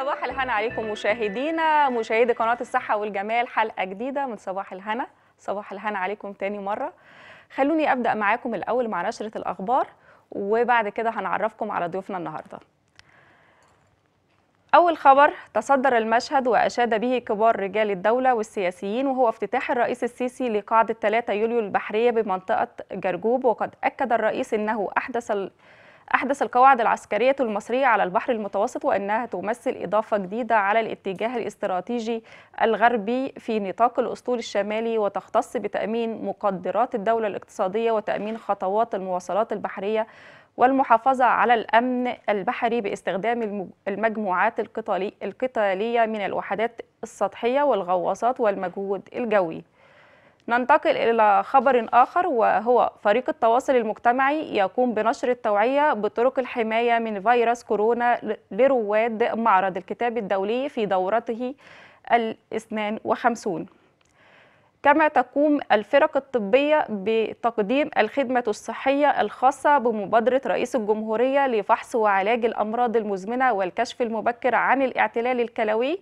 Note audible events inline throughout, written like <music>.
صباح الهنا عليكم مشاهدينا مشاهدي قناه الصحه والجمال حلقه جديده من صباح الهنا صباح الهنا عليكم تاني مره خلوني ابدا معاكم الاول مع نشره الاخبار وبعد كده هنعرفكم على ضيوفنا النهارده أول خبر تصدر المشهد وأشاد به كبار رجال الدولة والسياسيين وهو افتتاح الرئيس السيسي لقاعدة 3 يوليو البحرية بمنطقة جرجوب وقد أكد الرئيس أنه أحدث أحدث القواعد العسكرية المصرية على البحر المتوسط وأنها تمثل إضافة جديدة على الاتجاه الاستراتيجي الغربي في نطاق الأسطول الشمالي وتختص بتأمين مقدرات الدولة الاقتصادية وتأمين خطوات المواصلات البحرية والمحافظة على الأمن البحري باستخدام المجموعات القتالية من الوحدات السطحية والغواصات والمجهود الجوي ننتقل إلى خبر آخر وهو فريق التواصل المجتمعي يقوم بنشر التوعية بطرق الحماية من فيروس كورونا لرواد معرض الكتاب الدولي في دورته الاثنان وخمسون كما تقوم الفرق الطبية بتقديم الخدمة الصحية الخاصة بمبادرة رئيس الجمهورية لفحص وعلاج الأمراض المزمنة والكشف المبكر عن الاعتلال الكلوي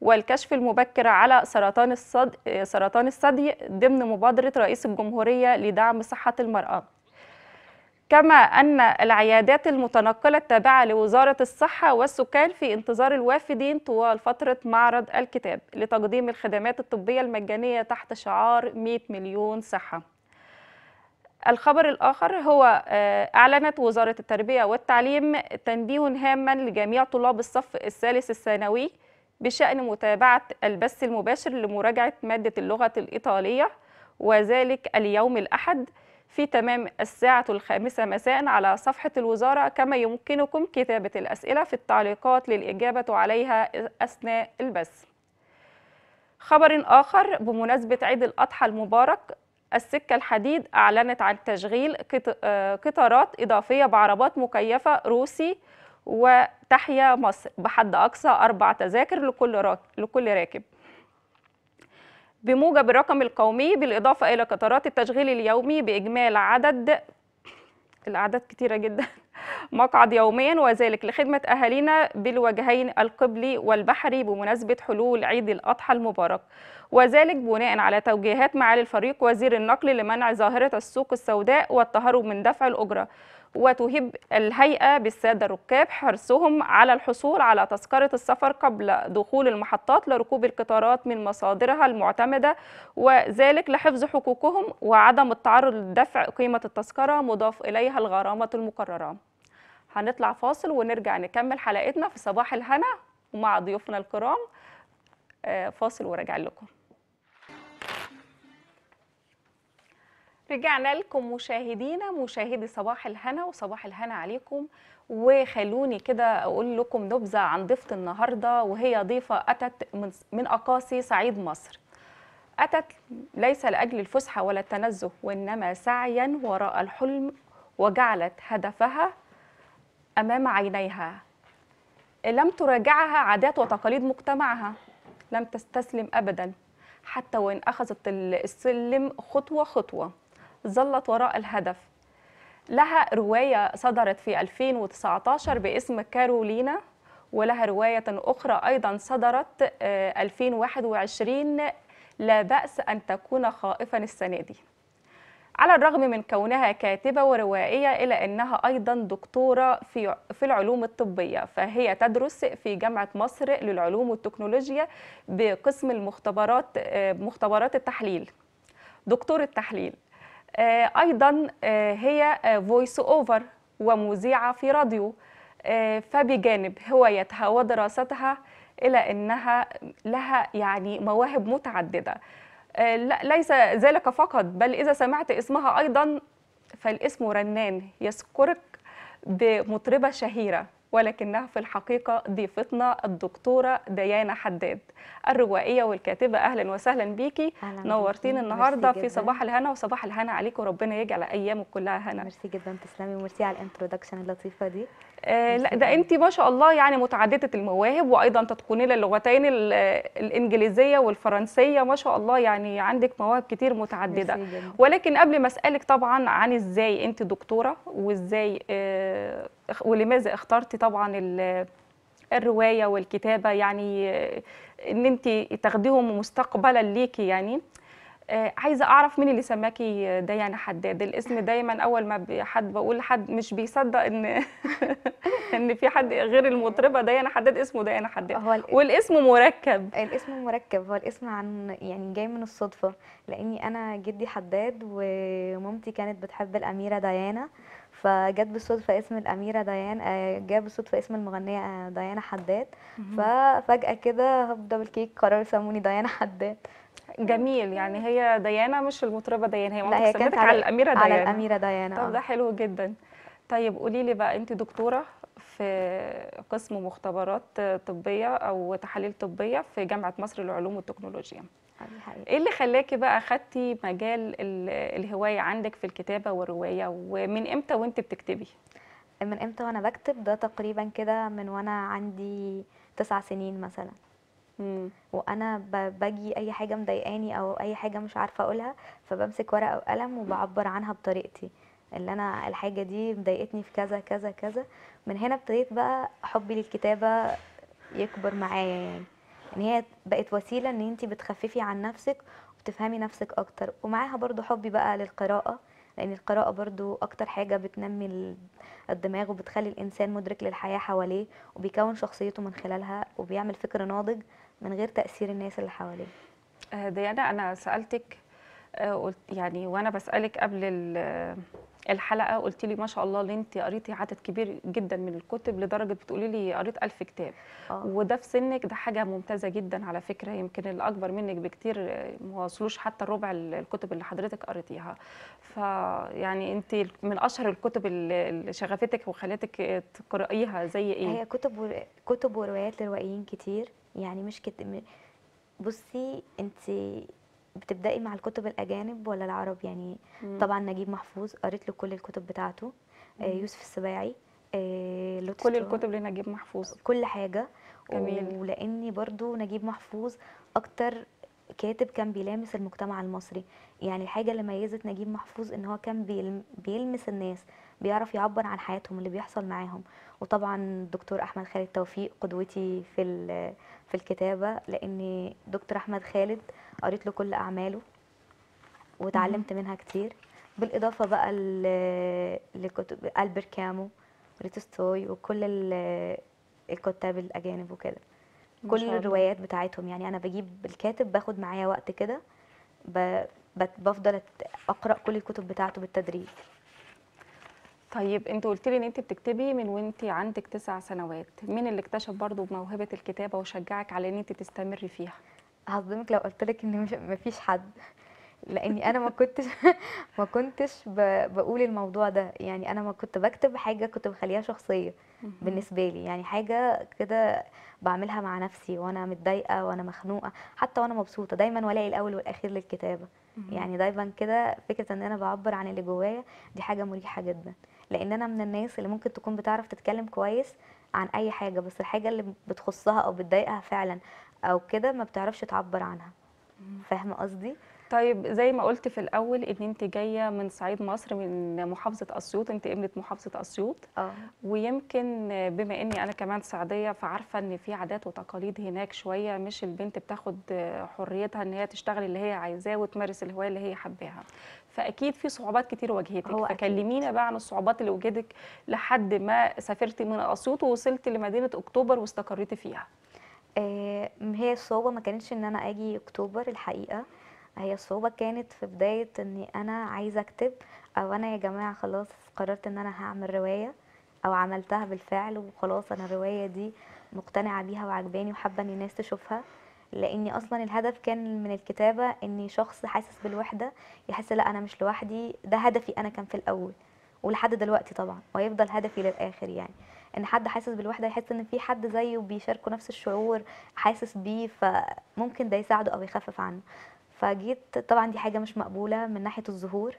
والكشف المبكر على سرطان الصد... سرطان الثدي ضمن مبادرة رئيس الجمهورية لدعم صحة المرأة كما أن العيادات المتنقلة التابعة لوزارة الصحة والسكان في انتظار الوافدين طوال فترة معرض الكتاب لتقديم الخدمات الطبية المجانية تحت شعار 100 مليون صحة الخبر الآخر هو آه، أعلنت وزارة التربية والتعليم تنبيه هاما لجميع طلاب الصف الثالث الثانوي بشأن متابعة البث المباشر لمراجعة مادة اللغة الإيطالية وذلك اليوم الأحد في تمام الساعة الخامسة مساء على صفحة الوزارة كما يمكنكم كتابة الأسئلة في التعليقات للإجابة عليها أثناء البث خبر آخر بمناسبة عيد الأضحى المبارك السكة الحديد أعلنت عن تشغيل آه، قطارات إضافية بعربات مكيفة روسي وتحيا مصر بحد أقصى أربع تذاكر لكل, لكل راكب بموجب الرقم القومي بالإضافة إلى قطارات التشغيل اليومي بإجمال عدد الأعداد كتيرة جدا <laughs> مقعد يوميا وذلك لخدمة أهالينا بالوجهين القبلي والبحري بمناسبة حلول عيد الأضحى المبارك وذلك بناء على توجيهات معالي الفريق وزير النقل لمنع ظاهرة السوق السوداء والتهرب من دفع الأجرة وتهب الهيئة بالسادة الركاب حرصهم على الحصول على تذكرة السفر قبل دخول المحطات لركوب القطارات من مصادرها المعتمدة وذلك لحفظ حقوقهم وعدم التعرض لدفع قيمة التذكرة مضاف إليها الغرامة المقررة هنطلع فاصل ونرجع نكمل حلقتنا في صباح الهنا ومع ضيوفنا الكرام آه، فاصل وراجع لكم رجعنا لكم مشاهدينا مشاهدي صباح الهنا وصباح الهنا عليكم وخلوني كده اقول لكم نبذه عن ضيفه النهارده وهي ضيفه اتت من اقاصي صعيد مصر اتت ليس لاجل الفسحه ولا التنزه وانما سعيا وراء الحلم وجعلت هدفها امام عينيها لم تراجعها عادات وتقاليد مجتمعها لم تستسلم ابدا حتى وان اخذت السلم خطوه خطوه ظلت وراء الهدف لها رواية صدرت في 2019 باسم كارولينا ولها رواية أخرى أيضا صدرت 2021 آه، لا بأس أن تكون خائفا السنة دي على الرغم من كونها كاتبة وروائية إلا أنها أيضا دكتورة في, في العلوم الطبية فهي تدرس في جامعة مصر للعلوم والتكنولوجيا بقسم المختبرات آه، مختبرات التحليل دكتور التحليل آه، أيضا آه، هي فويس آه، أوفر ومذيعة في راديو فبجانب هوايتها ودراستها إلى أنها لها يعني مواهب متعددة ليس ذلك فقط بل إذا سمعت اسمها أيضا فالاسم رنان يذكرك بمطربة شهيرة ولكنها في الحقيقة ضيفتنا الدكتورة ديانا حداد الروائية والكاتبة أهلا وسهلا بيكي نورتين النهاردة في صباح الهنا وصباح الهنا عليك وربنا يجعل أيامك كلها هنا ميرسي جدا تسلمي وميرسي على الانترودكشن اللطيفة دي آه، لا ده انت ما شاء الله يعني متعدده المواهب وايضا تتقنين اللغتين الانجليزيه والفرنسيه ما شاء الله يعني عندك مواهب كتير متعدده ولكن قبل ما اسالك طبعا عن ازاي انت دكتوره وازاي آه ولماذا اخترتي طبعا الروايه والكتابه يعني آه، ان انت تاخديهم مستقبلا ليكي يعني آه، عايزه اعرف مين اللي سماكي ديانا حداد الاسم دايما اول ما حد بقول حد مش بيصدق ان <laughs> ان في حد غير المطربه ديانا حداد اسمه ديانا حداد هو والاسم مركب الاسم مركب هو الاسم عن يعني جاي من الصدفه لاني انا جدي حداد ومامتي كانت بتحب الاميره ديانا فجت بالصدفه اسم الاميره ديان آه، جاء بالصدفه اسم المغنيه آه، ديانا حداد ففجاه كده هوب دبل كيك قرروا يسموني ديانا حداد جميل يعني هي ديانا مش المطربه ديانا هي ممكن كانت على الاميره ديانا على الاميره ديانا طب ده آه. حلو جدا طيب قولي لي بقى انت دكتوره في قسم مختبرات طبيه او تحاليل طبيه في جامعه مصر للعلوم والتكنولوجيا آه، ايه اللي خلاكي بقى خدتي مجال الهوايه عندك في الكتابه والروايه ومن امتى وانت بتكتبي من امتى وانا بكتب ده تقريبا كده من وانا عندي تسع سنين مثلا وانا باجي اي حاجه مضايقاني او اي حاجه مش عارفه اقولها فبمسك ورقه وقلم وبعبر عنها بطريقتي اللي انا الحاجه دي مضايقتني في كذا كذا كذا من هنا ابتديت بقى حبي للكتابه يكبر معايا يعني ان هي بقت وسيله ان انت بتخففي عن نفسك وبتفهمي نفسك اكتر ومعاها برضو حبي بقى للقراءه لان القراءه برضو اكتر حاجه بتنمي الدماغ وبتخلي الانسان مدرك للحياه حواليه وبيكون شخصيته من خلالها وبيعمل فكر ناضج من غير تاثير الناس اللي حواليه آه، ديانا انا سالتك آه، يعني وانا بسالك قبل آه، الحلقه قلت لي ما شاء الله اللي انت قريتي عدد كبير جدا من الكتب لدرجه بتقولي لي قريت ألف كتاب أوه. وده في سنك ده حاجه ممتازه جدا على فكره يمكن الاكبر منك بكتير ما وصلوش حتى ربع الكتب اللي حضرتك قريتيها فيعني انت من اشهر الكتب اللي شغفتك وخلتك تقرايها زي ايه هي كتب و... كتب وروايات لروائيين كتير يعني مش كت... بصي انت بتبدأي مع الكتب الأجانب ولا العرب يعني مم. طبعا نجيب محفوظ قريت له كل الكتب بتاعته آه، مم. يوسف السباعي آه، لطفي كل الكتب لنجيب محفوظ كل حاجة جميل. ولأني برضو نجيب محفوظ أكتر كاتب كان بيلامس المجتمع المصري يعني الحاجة اللي ميزت نجيب محفوظ إن هو كان بيلمس الناس بيعرف يعبر عن حياتهم اللي بيحصل معاهم وطبعا الدكتور احمد خالد توفيق قدوتي في في الكتابه لان دكتور احمد خالد قريت له كل اعماله وتعلمت منها كتير بالاضافه بقى لكتب البر كامو ريتستوي وكل الكتاب الاجانب وكده كل الروايات بتاعتهم يعني انا بجيب الكاتب باخد معايا وقت كده بفضل اقرا كل الكتب بتاعته بالتدريج طيب انت قلت لي ان انت بتكتبي من وانت عندك تسع سنوات مين اللي اكتشف برضو موهبه الكتابه وشجعك على ان انت تستمري فيها هصدمك لو قلت لك ان مفيش حد لاني انا ما كنتش <laughs> ما كنتش بقول الموضوع ده يعني انا ما كنت بكتب حاجه كنت بخليها شخصيه بالنسبه لي يعني حاجه كده بعملها مع نفسي وانا متضايقه وانا مخنوقه حتى وانا مبسوطه دايما ولاقي الاول والاخير للكتابه يعني دايما كده فكره ان انا بعبر عن اللي جوايا دي حاجه مريحه جدا لان انا من الناس اللي ممكن تكون بتعرف تتكلم كويس عن اي حاجه بس الحاجه اللي بتخصها او بتضايقها فعلا او كده ما بتعرفش تعبر عنها فاهمه قصدي طيب زي ما قلت في الاول ان انت جايه من صعيد مصر من محافظه اسيوط انت ابنه محافظه اسيوط آه. ويمكن بما اني انا كمان صعيديه فعارفه ان في عادات وتقاليد هناك شويه مش البنت بتاخد حريتها ان هي تشتغل اللي هي عايزاه وتمارس الهوايه اللي هي حباها فاكيد في صعوبات كتير واجهتك فكلمينا بقى عن الصعوبات اللي واجهتك لحد ما سافرتي من اسيوط ووصلتي لمدينه اكتوبر واستقريتي فيها آه، هي الصعوبة ما كانتش ان انا اجي اكتوبر الحقيقة هي الصعوبة كانت في بداية اني انا عايزة اكتب او انا يا جماعة خلاص قررت ان انا هعمل رواية او عملتها بالفعل وخلاص انا الرواية دي مقتنعة بيها وعجباني وحابة ان الناس تشوفها لاني اصلا الهدف كان من الكتابة اني شخص حاسس بالوحدة يحس لا انا مش لوحدي ده هدفي انا كان في الاول ولحد دلوقتي طبعا ويفضل هدفي للاخر يعني ان حد حاسس بالوحده يحس ان في حد زيه بيشاركه نفس الشعور حاسس بيه فممكن ده يساعده او يخفف عنه فجيت طبعا دي حاجه مش مقبوله من ناحيه الزهور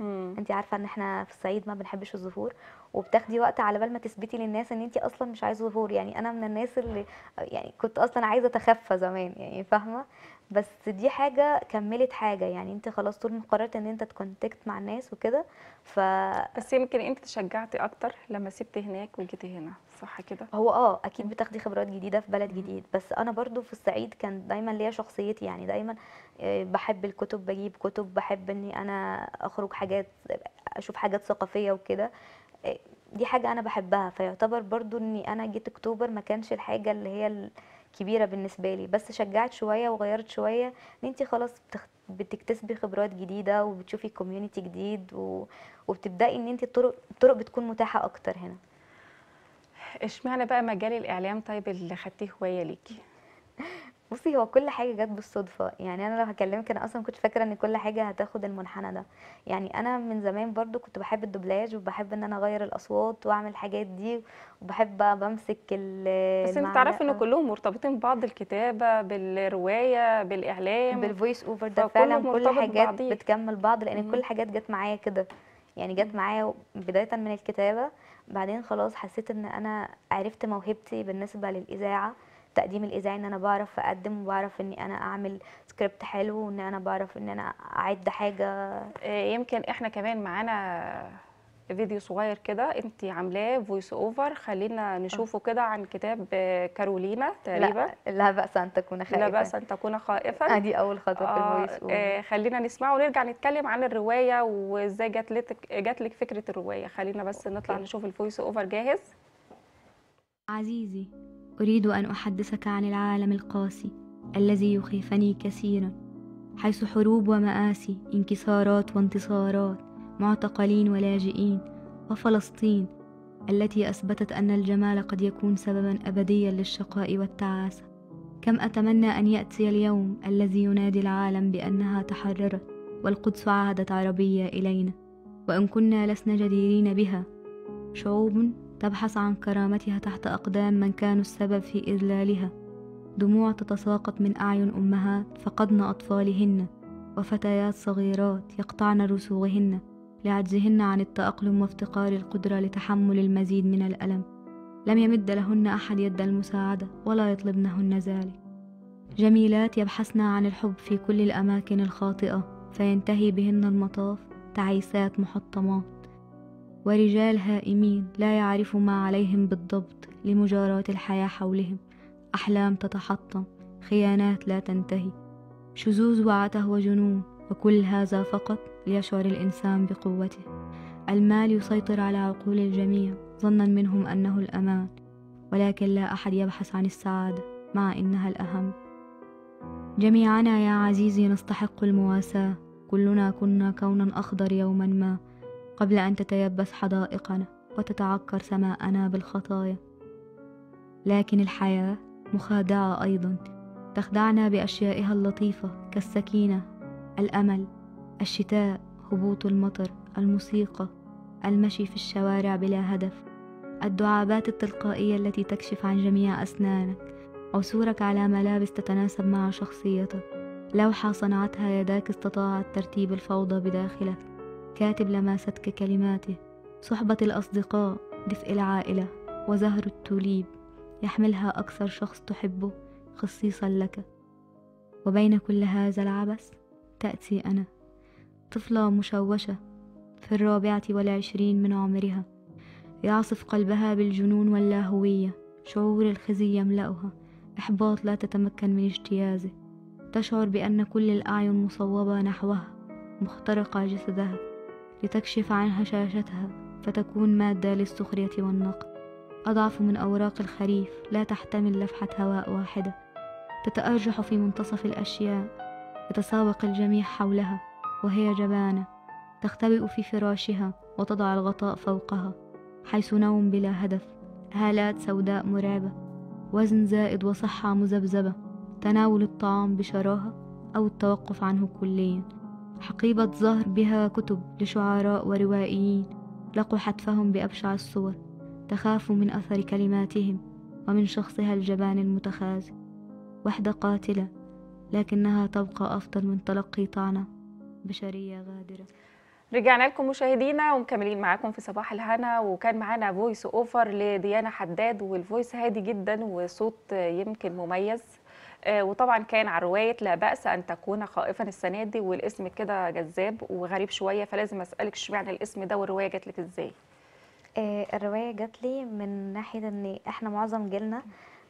انت عارفه ان احنا في الصعيد ما بنحبش الزهور وبتاخدي وقت على بال ما تثبتي للناس ان انت اصلا مش عايزه ظهور يعني انا من الناس اللي يعني كنت اصلا عايزه اتخفى زمان يعني فاهمه بس دي حاجه كملت حاجه يعني انت خلاص طول ما قررت ان انت تكونتكت مع الناس وكده ف بس يمكن انت تشجعتي اكتر لما سبتي هناك وجيتي هنا صح كده هو اه اكيد بتاخدي خبرات جديده في بلد جديد بس انا برضو في الصعيد كان دايما ليا شخصيتي يعني دايما آه، بحب الكتب بجيب كتب بحب اني انا اخرج حاجات اشوف حاجات ثقافيه وكده دي حاجه انا بحبها فيعتبر برضو اني انا جيت اكتوبر ما كانش الحاجه اللي هي الكبيرة بالنسبه لي بس شجعت شويه وغيرت شويه ان انت خلاص بتكتسبي خبرات جديده وبتشوفي كوميونتي جديد و... وبتبداي ان انت الطرق الطرق بتكون متاحه اكتر هنا اشمعنى بقى مجال الاعلام طيب اللي خدتيه هوايه ليكي بصي هو كل حاجه جت بالصدفه يعني انا لو هكلمك انا اصلا كنت فاكره ان كل حاجه هتاخد المنحنى ده يعني انا من زمان برضو كنت بحب الدوبلاج وبحب ان انا اغير الاصوات واعمل الحاجات دي وبحب بمسك ال بس انت تعرفي ان آه. كلهم مرتبطين ببعض الكتابه بالروايه بالاعلام بالفويس اوفر ده فعلا كل حاجات بتكمل بعض لان مم. كل الحاجات جت معايا كده يعني جت معايا بدايه من الكتابه بعدين خلاص حسيت ان انا عرفت موهبتي بالنسبه للاذاعه تقديم الاذاعي ان انا بعرف اقدم وبعرف اني انا اعمل سكريبت حلو وان انا بعرف ان انا اعد حاجه آه، يمكن احنا كمان معانا فيديو صغير كده انت عاملاه فويس اوفر خلينا آه. نشوفه كده عن كتاب كارولينا تقريبا لا, لا باس ان تكون خائفا لا باس ان تكون خائفا آه، دي اول خطوه آه في الفويس اوفر آه خلينا نسمعه ونرجع نتكلم عن الروايه وازاي جات لك جات لك فكره الروايه خلينا بس أوكي. نطلع نشوف الفويس اوفر جاهز عزيزي أريد أن أحدثك عن العالم القاسي الذي يخيفني كثيرا حيث حروب ومآسي انكسارات وانتصارات معتقلين ولاجئين وفلسطين التي أثبتت أن الجمال قد يكون سببا أبديا للشقاء والتعاسة كم أتمنى أن يأتي اليوم الذي ينادي العالم بأنها تحررت والقدس عادت عربية إلينا وإن كنا لسنا جديرين بها شعوب تبحث عن كرامتها تحت أقدام من كانوا السبب في إذلالها دموع تتساقط من أعين أمهات فقدن أطفالهن وفتيات صغيرات يقطعن رسوغهن لعجزهن عن التأقلم وافتقار القدرة لتحمل المزيد من الألم لم يمد لهن أحد يد المساعدة ولا يطلبنهن ذلك جميلات يبحثن عن الحب في كل الأماكن الخاطئة فينتهي بهن المطاف تعيسات محطمات ورجال هائمين لا يعرف ما عليهم بالضبط لمجاراة الحياة حولهم أحلام تتحطم خيانات لا تنتهي شذوذ وعته وجنون وكل هذا فقط ليشعر الإنسان بقوته المال يسيطر على عقول الجميع ظنا منهم أنه الأمان ولكن لا أحد يبحث عن السعادة مع إنها الأهم جميعنا يا عزيزي نستحق المواساة كلنا كنا كونا أخضر يوما ما قبل أن تتيبس حدائقنا وتتعكر سماءنا بالخطايا لكن الحياة مخادعة أيضا تخدعنا بأشيائها اللطيفة كالسكينة الأمل الشتاء هبوط المطر الموسيقى المشي في الشوارع بلا هدف الدعابات التلقائية التي تكشف عن جميع أسنانك عثورك على ملابس تتناسب مع شخصيتك لوحة صنعتها يداك استطاعت ترتيب الفوضى بداخلك كاتب لماستك كلماته صحبة الأصدقاء دفء العائلة وزهر التوليب يحملها أكثر شخص تحبه خصيصا لك وبين كل هذا العبث تأتي أنا طفلة مشوشة في الرابعة والعشرين من عمرها يعصف قلبها بالجنون واللاهوية شعور الخزي يملأها إحباط لا تتمكن من اجتيازه تشعر بأن كل الأعين مصوبة نحوها مخترقة جسدها لتكشف عن هشاشتها فتكون مادة للسخرية والنقد أضعف من أوراق الخريف لا تحتمل لفحة هواء واحدة تتأرجح في منتصف الأشياء يتسابق الجميع حولها وهي جبانة تختبئ في فراشها وتضع الغطاء فوقها حيث نوم بلا هدف هالات سوداء مرعبة وزن زائد وصحة مذبذبة تناول الطعام بشراهة أو التوقف عنه كليا حقيبة ظهر بها كتب لشعراء وروائيين لقوا حتفهم بأبشع الصور تخافوا من أثر كلماتهم ومن شخصها الجبان المتخاذل وحدة قاتلة لكنها تبقى أفضل من تلقي طعنة بشرية غادرة رجعنا لكم مشاهدينا ومكملين معاكم في صباح الهنا وكان معانا فويس اوفر لديانا حداد والفويس هادي جدا وصوت يمكن مميز آه، وطبعا كان على روايه لا باس ان تكون خائفا السنه دي والاسم كده جذاب وغريب شويه فلازم اسالك اشمعنى الاسم ده والروايه جات لك ازاي آه، الروايه جات لي من ناحيه ان احنا معظم جيلنا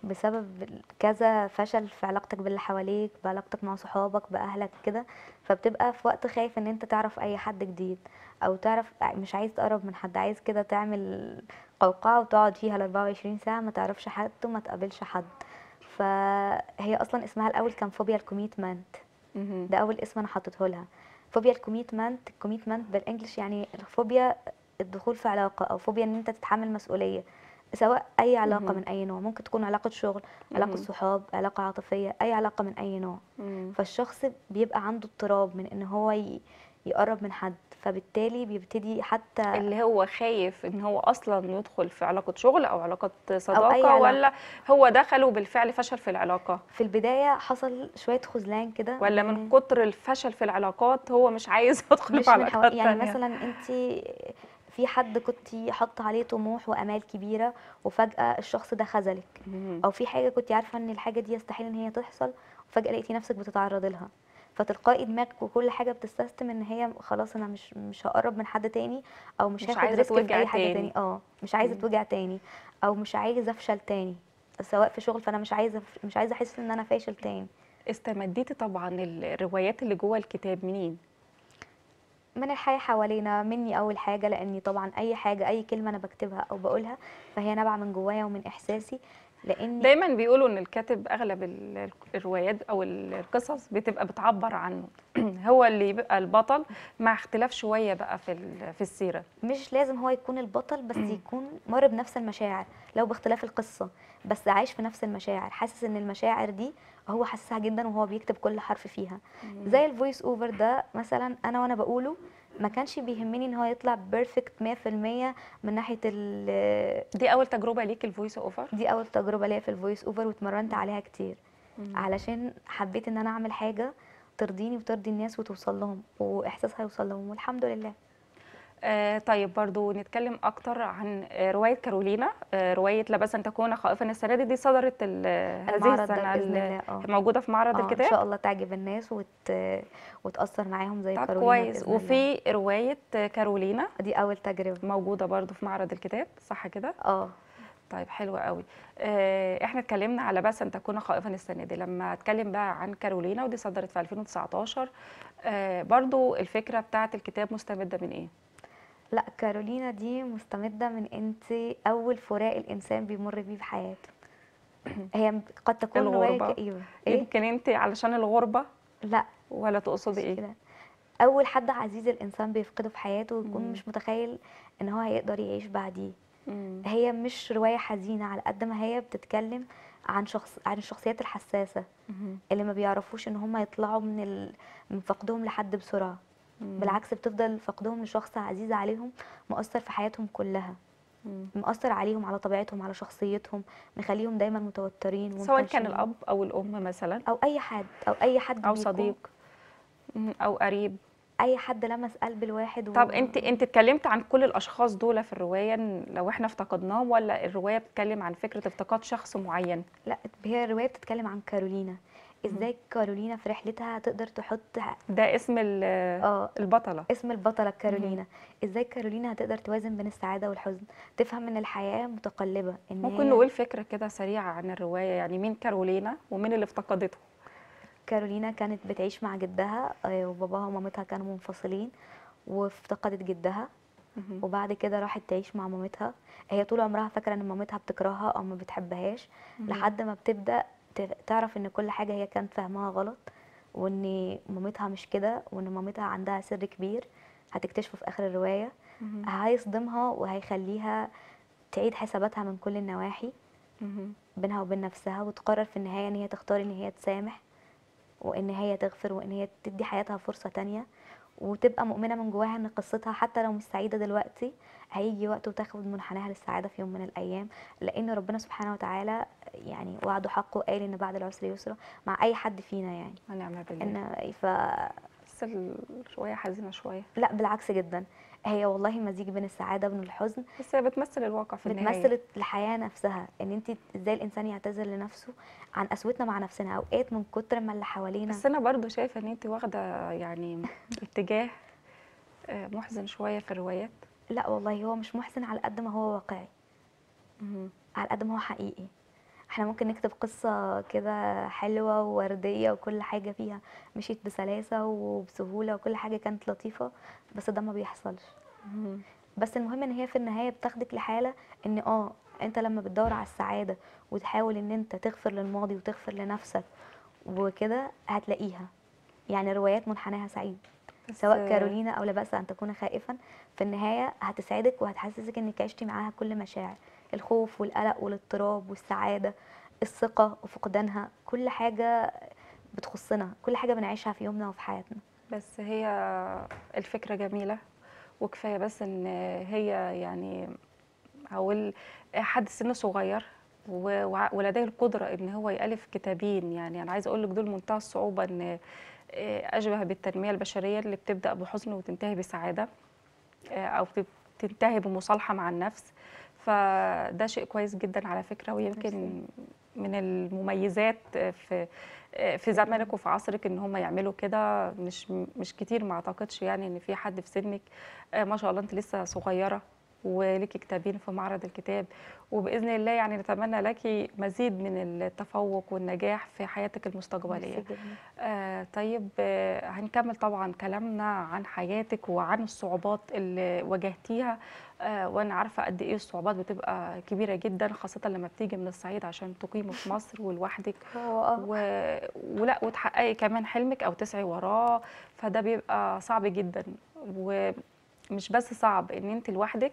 بسبب كذا فشل في علاقتك باللي حواليك بعلاقتك مع صحابك باهلك كده فبتبقى في وقت خايف ان انت تعرف اي حد جديد او تعرف مش عايز تقرب من حد عايز كده تعمل قوقعه وتقعد فيها ال 24 ساعه ما تعرفش حد وما تقابلش حد فهي اصلا اسمها الاول كان فوبيا الكوميتمنت ده اول اسم انا حطيته لها فوبيا الكوميتمنت الكوميتمنت بالانجلش يعني الفوبيا الدخول في علاقه او فوبيا ان انت تتحمل مسؤوليه سواء اي علاقه من اي نوع ممكن تكون علاقه شغل علاقه صحاب علاقه عاطفيه اي علاقه من اي نوع فالشخص بيبقى عنده اضطراب من ان هو يقرب من حد فبالتالي بيبتدي حتى اللي هو خايف ان هو اصلا يدخل في علاقه شغل او علاقه صداقه أو أي علاقة. ولا هو دخل وبالفعل فشل في العلاقه في البدايه حصل شويه خذلان كده ولا من كتر الفشل في العلاقات هو مش عايز <laughs> يدخل في علاقات يعني تانية. مثلا انت في حد كنت حاطه عليه طموح وامال كبيره وفجاه الشخص ده خذلك او في حاجه كنت عارفه ان الحاجه دي يستحيل ان هي تحصل وفجاه لقيتي نفسك بتتعرضي لها فتلقائي دماغك وكل حاجه بتستسلم ان هي خلاص انا مش مش هقرب من حد تاني او مش, مش هاخد ريسك في اي حاجه تاني, تاني. اه مش عايزه اتوجع تاني او مش عايزه افشل تاني سواء في شغل فانا مش عايزه مش عايزه احس ان انا فاشل تاني استمديتي طبعا الروايات اللي جوه الكتاب منين من الحياة حوالينا مني أول حاجة لأني طبعا أي حاجة أي كلمة أنا بكتبها أو بقولها فهي نابعة من جوايا ومن إحساسي لان دايما بيقولوا ان الكاتب اغلب الروايات او القصص بتبقى بتعبر عنه <clears throat> هو اللي يبقى البطل مع اختلاف شويه بقى في في السيره مش لازم هو يكون البطل بس يكون مر بنفس المشاعر لو باختلاف القصه بس عايش في نفس المشاعر حاسس ان المشاعر دي هو حاسسها جدا وهو بيكتب كل حرف فيها زي الفويس اوفر ده مثلا انا وانا بقوله ما كانش بيهمني ان هو يطلع بيرفكت 100% من ناحيه ال دي اول تجربه ليك الفويس اوفر دي اول تجربه ليا في الفويس اوفر واتمرنت عليها كتير علشان حبيت ان انا اعمل حاجه ترضيني وترضي الناس وتوصل لهم واحساسها يوصل لهم والحمد لله آه طيب برضو نتكلم اكتر عن آه، روايه كارولينا آه روايه لبس ان تكون خائفا السنه دي دي صدرت هذه السنه آه. موجوده في معرض آه، الكتاب ان شاء الله تعجب الناس وت... وتاثر معاهم زي طب كارولينا كويس وفي روايه كارولينا دي اول تجربه موجوده برضو في معرض الكتاب صح كده اه طيب حلو قوي آه احنا اتكلمنا على بس ان تكون خائفا السنه دي لما اتكلم بقى عن كارولينا ودي صدرت في 2019 آه برضو الفكره بتاعه الكتاب مستمده من ايه لا كارولينا دي مستمدة من انت اول فراق الانسان بيمر بيه في حياته <clears throat> هي قد تكون رواية كئيبة أيوة. إيه؟ يمكن انت علشان الغربة لا ولا تقصدي ايه كده. اول حد عزيز الانسان بيفقده في حياته ويكون مش متخيل ان هو هيقدر يعيش بعديه هي مش روايه حزينه على قد ما هي بتتكلم عن شخص عن الشخصيات الحساسه اللي ما بيعرفوش ان هم يطلعوا من ال... من فقدهم لحد بسرعه مم. بالعكس بتفضل فقدهم لشخص عزيز عليهم مؤثر في حياتهم كلها مم. مؤثر عليهم على طبيعتهم على شخصيتهم مخليهم دايما متوترين سواء كان الاب او الام مثلا او اي حد او اي حد او صديق او قريب اي حد لمس قلب الواحد طب و... انت انت اتكلمت عن كل الاشخاص دول في الروايه لو احنا افتقدناهم ولا الروايه بتتكلم عن فكره افتقاد شخص معين لا هي الروايه بتتكلم عن كارولينا ازاي كارولينا في رحلتها تقدر تحط ده اسم اه البطله اسم البطله كارولينا ازاي كارولينا هتقدر توازن بين السعاده والحزن تفهم ان الحياه متقلبه إن ممكن نقول فكره كده سريعه عن الروايه يعني مين كارولينا ومين اللي افتقدته كارولينا كانت بتعيش مع جدها آه، وباباها ومامتها كانوا منفصلين وافتقدت جدها وبعد كده راحت تعيش مع مامتها هي طول عمرها فاكره ان مامتها بتكرهها او ما بتحبهاش لحد ما بتبدا تعرف ان كل حاجه هي كانت فاهماها غلط وان مامتها مش كده وان مامتها عندها سر كبير هتكتشفه في اخر الروايه هيصدمها وهيخليها تعيد حساباتها من كل النواحي بينها وبين نفسها وتقرر في النهايه ان هي تختار ان هي تسامح وان هي تغفر وان هي تدي حياتها فرصه تانية وتبقى مؤمنة من جواها ان قصتها حتى لو مش سعيدة دلوقتي هيجي وقت وتاخد منحناها للسعادة في يوم من الايام لان ربنا سبحانه وتعالى يعني وعده حقه قال ان بعد العسر يسرا مع اي حد فينا يعني بالله ان بحس شويه حزينه شويه لا بالعكس جدا هي والله مزيج بين السعاده وبين الحزن بس هي بتمثل الواقع في النهايه بتمثل الحياه نفسها ان انت ازاي الانسان يعتذر لنفسه عن قسوتنا مع نفسنا اوقات من كتر ما اللي حوالينا بس انا برضو شايفه ان انت واخده يعني اتجاه آه، محزن شويه في الروايات لا والله هو مش محزن على قد ما هو واقعي على قد ما هو حقيقي احنا ممكن نكتب قصة كده حلوة ووردية وكل حاجة فيها مشيت بسلاسة وبسهولة وكل حاجة كانت لطيفة بس ده ما بيحصلش بس المهم ان هي في النهاية بتاخدك لحالة ان اه انت لما بتدور على السعادة وتحاول ان انت تغفر للماضي وتغفر لنفسك وكده هتلاقيها يعني روايات منحناها سعيد سواء كارولينا او لا باس ان تكون خائفا في النهايه هتسعدك وهتحسسك انك عشتي معاها كل مشاعر الخوف والقلق والاضطراب والسعاده الثقه وفقدانها كل حاجه بتخصنا كل حاجه بنعيشها في يومنا وفي حياتنا بس هي الفكره جميله وكفايه بس ان هي يعني او حد سن صغير ولديه القدره ان هو يالف كتابين يعني انا عايزه اقول لك دول منتهى الصعوبه ان آه، اشبه بالتنميه البشريه اللي بتبدا بحزن وتنتهي بسعاده آه، او تنتهي بمصالحه مع النفس فده شيء كويس جدا على فكره ويمكن من المميزات في في زمنك وفي عصرك ان هم يعملوا كده مش مش كتير ما اعتقدش يعني ان في حد في سنك آه، ما شاء الله انت لسه صغيره ولك كتابين في معرض الكتاب وباذن الله يعني نتمنى لك مزيد من التفوق والنجاح في حياتك المستقبليه. آه طيب آه هنكمل طبعا كلامنا عن حياتك وعن الصعوبات اللي واجهتيها آه وانا عارفه قد ايه الصعوبات بتبقى كبيره جدا خاصه لما بتيجي من الصعيد عشان تقيمي في مصر ولوحدك آه. و... ولا وتحققي كمان حلمك او تسعي وراه فده بيبقى صعب جدا ومش بس صعب ان انت لوحدك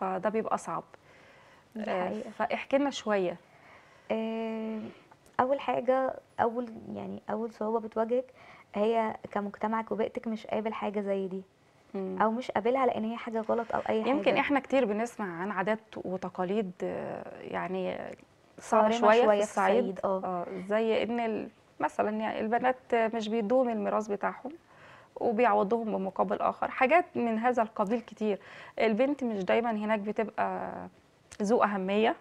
فده بيبقى صعب آه، فاحكي لنا شويه آه، اول حاجه اول يعني اول صعوبه بتواجهك هي كمجتمعك وبيئتك مش قابل حاجه زي دي او مش قابلها لان هي حاجه غلط او اي يمكن حاجه يمكن احنا كتير بنسمع عن عادات وتقاليد آه، يعني صعبه شويه, شوية في الصعيد اه زي ان مثلا يعني البنات مش بيدوم الميراث بتاعهم وبيعوضهم بمقابل اخر حاجات من هذا القبيل كتير البنت مش دايما هناك بتبقى ذو اهميه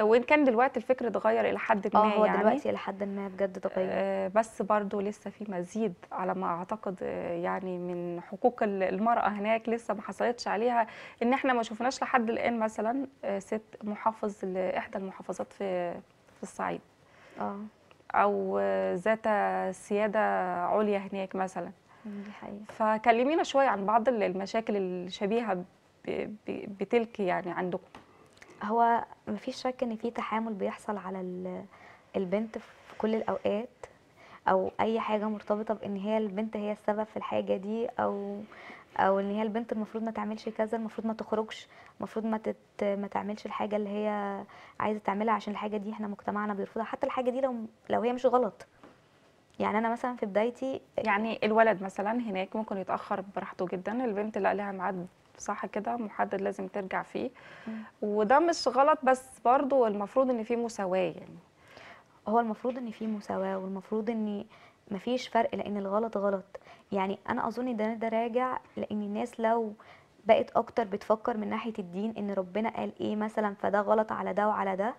وان كان دلوقتي الفكر اتغير الى حد ما اه هو يعني دلوقتي الى حد ما بجد تغير آه، بس برضو لسه في مزيد على ما اعتقد آه، يعني من حقوق المراه هناك لسه ما حصلتش عليها ان احنا ما شفناش لحد الان مثلا آه، ست محافظ لاحدى المحافظات في في الصعيد اه او ذات سياده عليا هناك مثلا دي فكلمينا شوية عن بعض المشاكل الشبيهة بتلك يعني عندكم هو مفيش شك ان في تحامل بيحصل على البنت في كل الاوقات او اي حاجه مرتبطه بان هي البنت هي السبب في الحاجه دي او او ان هي البنت المفروض ما تعملش كذا المفروض ما تخرجش المفروض ما تت... ما تعملش الحاجه اللي هي عايزه تعملها عشان الحاجه دي احنا مجتمعنا بيرفضها حتى الحاجه دي لو لو هي مش غلط يعني انا مثلا في بدايتي يعني الولد مثلا هناك ممكن يتاخر براحته جدا البنت لا لها ميعاد صح كده محدد لازم ترجع فيه وده مش غلط بس برضو المفروض ان في مساواه يعني هو المفروض ان في مساواه والمفروض ان مفيش فرق لان الغلط غلط يعني انا اظن ده ده راجع لان الناس لو بقت اكتر بتفكر من ناحيه الدين ان ربنا قال ايه مثلا فده غلط على ده وعلى ده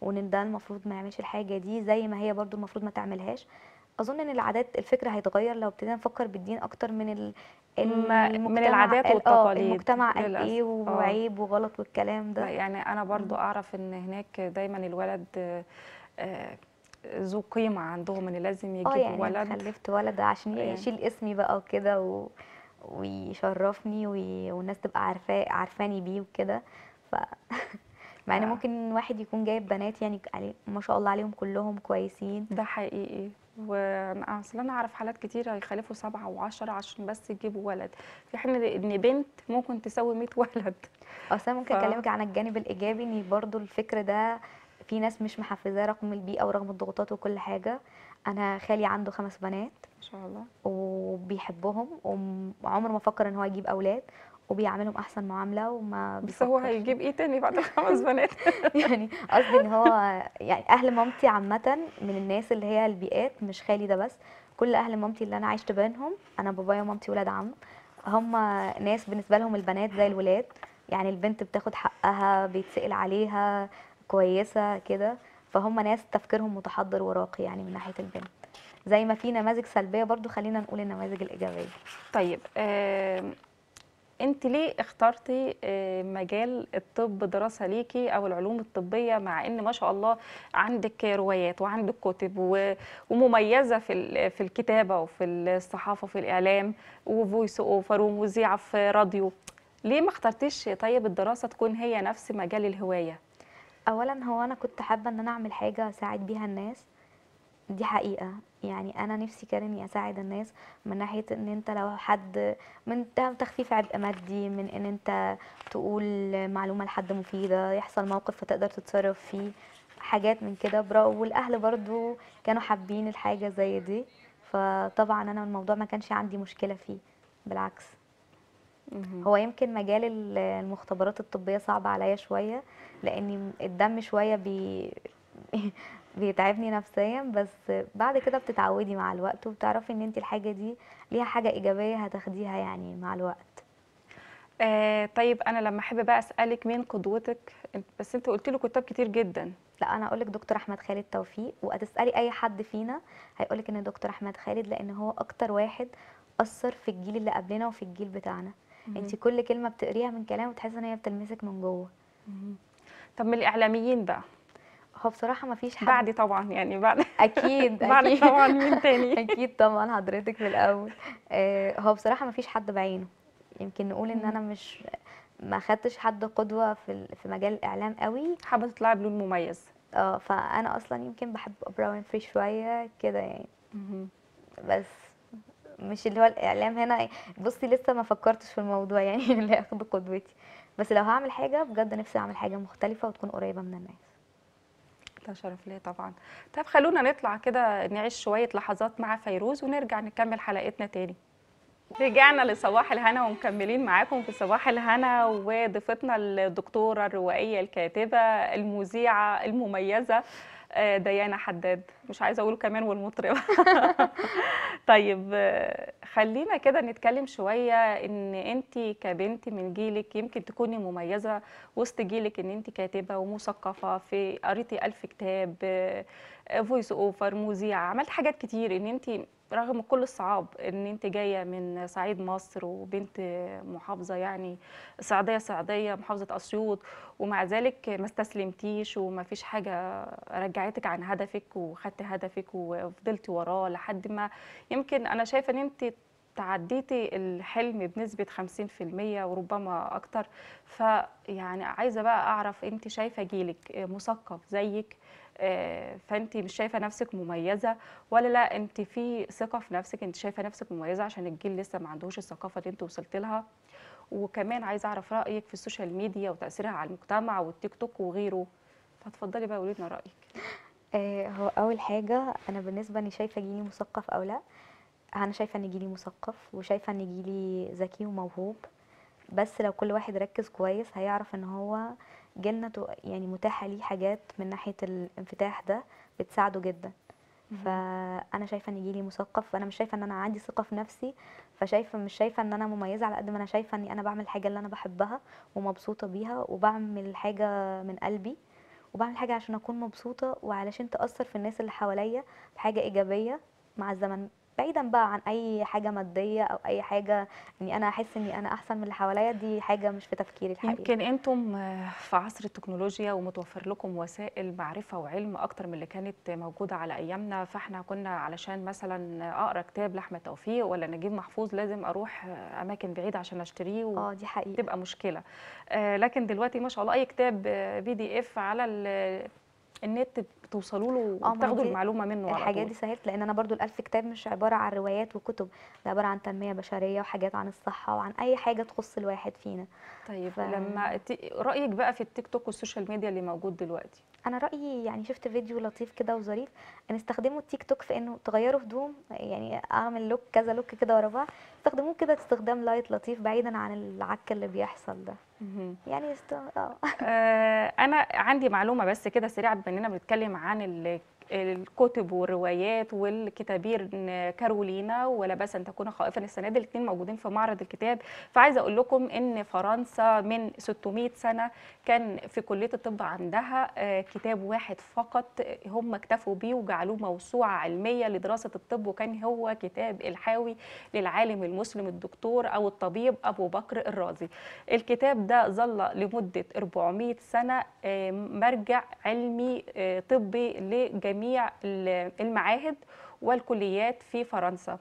وان ده المفروض ما يعملش الحاجه دي زي ما هي برضو المفروض ما تعملهاش اظن ان العادات الفكر هيتغير لو ابتدينا نفكر بالدين اكتر من المجتمع من العادات آه، والتقاليد المجتمع قال ايه آه. وعيب وغلط والكلام ده يعني انا برضو اعرف ان هناك دايما الولد آه، ذو قيمه عندهم ان لازم يجيب آه يعني ولد خلفت ولد عشان يعني يشيل اسمي بقى وكده و... ويشرفني و... والناس تبقى عارفاه عارفاني بيه وكده ف <laughs> مع ان ممكن واحد يكون جايب بنات يعني ما شاء الله عليهم كلهم كويسين ده حقيقي واصل انا اعرف حالات كتير هيخلفوا سبعه و10 عشان بس يجيبوا ولد في حين ان بنت ممكن تسوي 100 ولد اصل ممكن اكلمك ف... عن الجانب الايجابي ان برضو الفكر ده في ناس مش محفزاه رغم البيئه ورغم الضغوطات وكل حاجه انا خالي عنده خمس بنات ما شاء الله وبيحبهم وعمره ما فكر ان هو يجيب اولاد وبيعاملهم احسن معامله وما بس هو هيجيب ايه تاني بعد الخمس <laughs> بنات <laughs> يعني قصدي ان هو يعني اهل مامتي عامه من الناس اللي هي البيئات مش خالي ده بس كل اهل مامتي اللي انا عشت بينهم انا بابايا ومامتي ولاد عم هم ناس بالنسبه لهم البنات زي الولاد يعني البنت بتاخد حقها بيتسال عليها كويسه كده فهم ناس تفكيرهم متحضر وراقي يعني من ناحيه البنت زي ما في نماذج سلبيه برضو خلينا نقول النماذج الايجابيه طيب آه انت ليه اخترتي آه، مجال الطب دراسه ليكي او العلوم الطبيه مع ان ما شاء الله عندك روايات وعندك كتب ومميزه في في الكتابه وفي الصحافه وفي الاعلام وفويس اوفر ومذيعه في راديو ليه ما اخترتيش طيب الدراسه تكون هي نفس مجال الهوايه اولا هو انا كنت حابه ان انا اعمل حاجه اساعد بيها الناس دي حقيقه يعني انا نفسي كان اني اساعد الناس من ناحيه ان انت لو حد من تخفيف عبء مادي من ان انت تقول معلومه لحد مفيده يحصل موقف فتقدر تتصرف فيه حاجات من كده والاهل برضو كانوا حابين الحاجه زي دي فطبعا انا الموضوع ما كانش عندي مشكله فيه بالعكس هو يمكن مجال المختبرات الطبيه صعب عليا شويه لاني الدم شويه بي <laughs> بيتعبني نفسيا بس بعد كده بتتعودي مع الوقت وبتعرفي ان انت الحاجه دي ليها حاجه ايجابيه هتاخديها يعني مع الوقت آه طيب انا لما احب بقى اسالك مين قدوتك بس انت قلت له كتاب كتير جدا لا انا اقول لك دكتور احمد خالد توفيق وهتسالي اي حد فينا هيقول لك ان دكتور احمد خالد لان هو اكتر واحد اثر في الجيل اللي قبلنا وفي الجيل بتاعنا انت كل كلمه بتقريها من كلامه بتحسي ان هي بتلمسك من جوه طب من الاعلاميين بقى هو بصراحة ما فيش حد بعدي طبعا يعني بعد <laughs> أكيد <laughs> بعدي طبعا مين تاني <laughs> أكيد طبعا حضرتك في الأول آه، هو بصراحة ما فيش حد بعينه يمكن نقول إن أنا مش ما خدتش حد قدوة في في مجال الإعلام قوي حابة تطلعي بلون مميز اه فأنا أصلا يمكن بحب أبرا فري شوية كده يعني بس مش اللي هو الإعلام هنا بصي لسه ما فكرتش في الموضوع يعني اللي هياخد قدوتي بس لو هعمل حاجة بجد نفسي أعمل حاجة مختلفة وتكون قريبة من الناس ده شرف ليا طبعا طب خلونا نطلع كده نعيش شويه لحظات مع فيروز ونرجع نكمل حلقتنا تاني رجعنا لصباح الهنا ومكملين معاكم في صباح الهنا وضيفتنا الدكتوره الروائيه الكاتبه المذيعه المميزه آه، ديانا حداد مش عايزه اقول كمان والمطربه <laughs> طيب آه، خلينا كده نتكلم شويه ان انت كبنت من جيلك يمكن تكوني مميزه وسط جيلك ان انت كاتبه ومثقفه في قريتي الف كتاب آه، فويس اوفر مذيعه عملت حاجات كتير ان انت رغم كل الصعاب ان انت جايه من صعيد مصر وبنت محافظه يعني صعيديه صعيديه محافظه اسيوط ومع ذلك ما استسلمتيش وما فيش حاجه رجعتك عن هدفك وخدت هدفك وفضلتي وراه لحد ما يمكن انا شايفه ان انت تعديتي الحلم بنسبة 50% وربما أكتر فيعني عايزة بقى أعرف أنت شايفة جيلك مثقف زيك آه، فانت مش شايفه نفسك مميزه ولا لا انت في ثقه في نفسك انت شايفه نفسك مميزه عشان الجيل لسه ما عندهوش الثقافه اللي انت وصلت لها وكمان عايزه اعرف رايك في السوشيال ميديا وتاثيرها على المجتمع والتيك توك وغيره فتفضلي بقى قولي لنا رايك آه، هو اول حاجه انا بالنسبه اني شايفه جيلي مثقف او لا انا شايفه ان جيلي مثقف وشايفه ان جيلي ذكي وموهوب بس لو كل واحد ركز كويس هيعرف ان هو جيلنا يعني متاحه ليه حاجات من ناحيه الانفتاح ده بتساعده جدا فانا شايفه ان جيلي مثقف وانا مش شايفه ان انا عندي ثقه في نفسي فشايفه مش شايفه ان انا مميزه على قد ما انا شايفه اني انا بعمل الحاجه اللي انا بحبها ومبسوطه بيها وبعمل حاجه من قلبي وبعمل حاجه عشان اكون مبسوطه وعلشان تاثر في الناس اللي حواليا بحاجه ايجابيه مع الزمن بعيدا بقى عن اي حاجه ماديه او اي حاجه اني انا احس اني انا احسن من اللي حواليا دي حاجه مش في تفكيري الحقيقي يمكن انتم آه، في عصر التكنولوجيا ومتوفر لكم وسائل معرفه وعلم اكتر من اللي كانت موجوده على ايامنا فاحنا كنا علشان مثلا اقرا كتاب لاحمد توفيق ولا نجيب محفوظ لازم اروح آه، اماكن بعيده عشان اشتريه اه دي حقيقه تبقى مشكله آه، لكن دلوقتي ما شاء الله اي كتاب بي دي اف على النت توصلوا له آه، وتاخدوا المعلومه منه الحاجات دي سهلت لان انا برضو الالف كتاب مش عباره عن روايات وكتب ده عباره عن تنميه بشريه وحاجات عن الصحه وعن اي حاجه تخص الواحد فينا طيب ف... لما رايك بقى في التيك توك والسوشيال ميديا اللي موجود دلوقتي انا رايي يعني شفت فيديو لطيف كده وظريف ان استخدموا التيك توك في انه تغيروا هدوم يعني اعمل لوك كذا لوك كده ورا بعض استخدموه كده استخدام لايت لطيف بعيدا عن العك اللي بيحصل ده يعني است... آه. آه. انا عندي معلومه بس كده سريعه بما اننا بنتكلم عن الكتب والروايات والكتابير كارولينا ولا أن تكون خائفا السنة دي الاثنين موجودين في معرض الكتاب فعايزة أقول لكم أن فرنسا من 600 سنة كان في كلية الطب عندها آه، كتاب واحد فقط هم اكتفوا بيه وجعلوه موسوعة علمية لدراسة الطب وكان هو كتاب الحاوي للعالم المسلم الدكتور أو الطبيب أبو بكر الرازي الكتاب ده ظل لمدة 400 سنة آه، مرجع علمي آه، طبي لجميع جميع المعاهد والكليات في فرنسا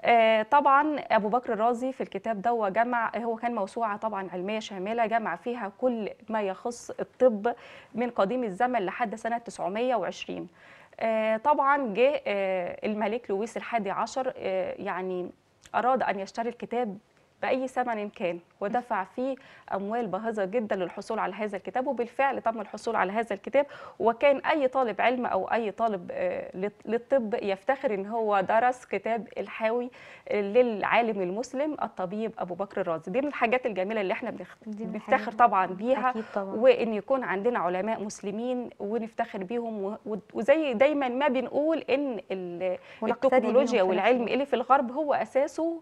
آه، طبعا ابو بكر الرازي في الكتاب ده جمع هو كان موسوعه طبعا علميه شامله جمع فيها كل ما يخص الطب من قديم الزمن لحد سنه 920 آه، طبعا جه آه، الملك لويس الحادي عشر يعني اراد ان يشتري الكتاب باي ثمن كان ودفع فيه اموال باهظه جدا للحصول على هذا الكتاب وبالفعل تم الحصول على هذا الكتاب وكان اي طالب علم او اي طالب آه، للطب يفتخر ان هو درس كتاب الحاوي آه، للعالم المسلم الطبيب ابو بكر الرازي دي من الحاجات الجميله اللي احنا بنفتخر طبعا بيها وان يكون عندنا علماء مسلمين ونفتخر بيهم وزي دايما ما بنقول ان التكنولوجيا والعلم اللي في الغرب هو اساسه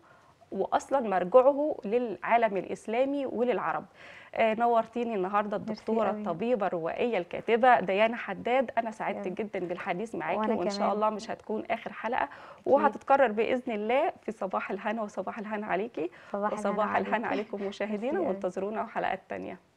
واصلا مرجعه للعالم الاسلامي وللعرب آه، نورتيني النهارده الدكتوره الطبيبه الروائيه الكاتبه ديانا حداد انا سعدت جدا بالحديث معاكي وان شاء الله مش هتكون اخر حلقه وهتتكرر باذن الله في صباح الهنا وصباح الهنا عليكي صباح وصباح الهنا عليكم مشاهدينا <laughs> وانتظرونا وحلقات ثانيه